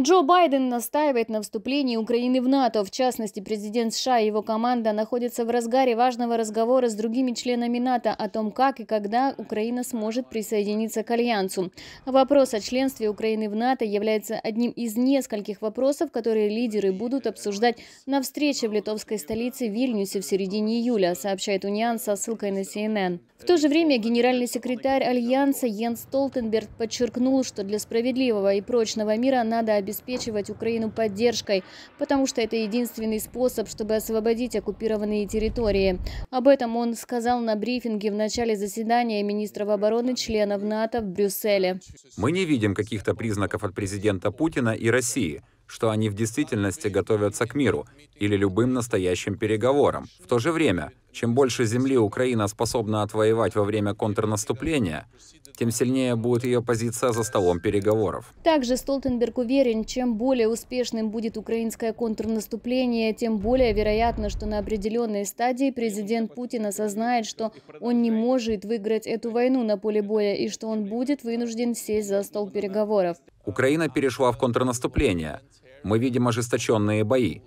Джо Байден настаивает на вступлении Украины в НАТО. В частности, президент США и его команда находятся в разгаре важного разговора с другими членами НАТО о том, как и когда Украина сможет присоединиться к Альянсу. Вопрос о членстве Украины в НАТО является одним из нескольких вопросов, которые лидеры будут обсуждать на встрече в литовской столице Вильнюсе в середине июля, сообщает Униан со ссылкой на CNN. В то же время генеральный секретарь Альянса Йенс Толтенберг подчеркнул, что для справедливого и прочного мира надо обеспечить обеспечивать Украину поддержкой, потому что это единственный способ, чтобы освободить оккупированные территории. Об этом он сказал на брифинге в начале заседания министров обороны членов НАТО в Брюсселе. Мы не видим каких-то признаков от президента Путина и России что они в действительности готовятся к миру или любым настоящим переговорам. В то же время чем больше земли Украина способна отвоевать во время контрнаступления, тем сильнее будет ее позиция за столом переговоров. Также Столтенберг уверен, чем более успешным будет украинское контрнаступление, тем более вероятно, что на определенной стадии президент Путин осознает, что он не может выиграть эту войну на поле боя и что он будет вынужден сесть за стол переговоров. Украина перешла в контрнаступление. Мы видим ожесточенные бои.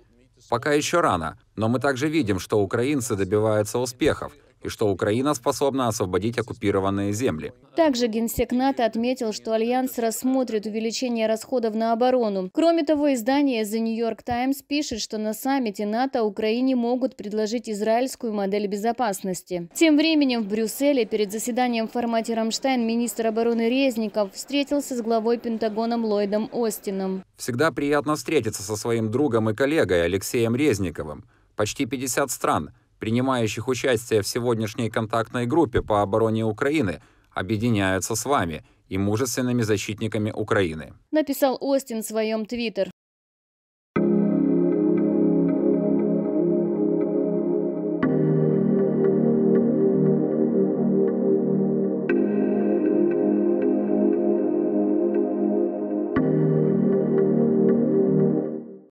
Пока еще рано, но мы также видим, что украинцы добиваются успехов, и что Украина способна освободить оккупированные земли. Также генсек НАТО отметил, что Альянс рассмотрит увеличение расходов на оборону. Кроме того, издание The New York Times пишет, что на саммите НАТО Украине могут предложить израильскую модель безопасности. Тем временем в Брюсселе перед заседанием в формате «Рамштайн» министр обороны Резников встретился с главой Пентагона Ллойдом Остином. Всегда приятно встретиться со своим другом и коллегой Алексеем Резниковым. Почти 50 стран – принимающих участие в сегодняшней контактной группе по обороне Украины, объединяются с вами и мужественными защитниками Украины. Написал Остин в своем твиттер.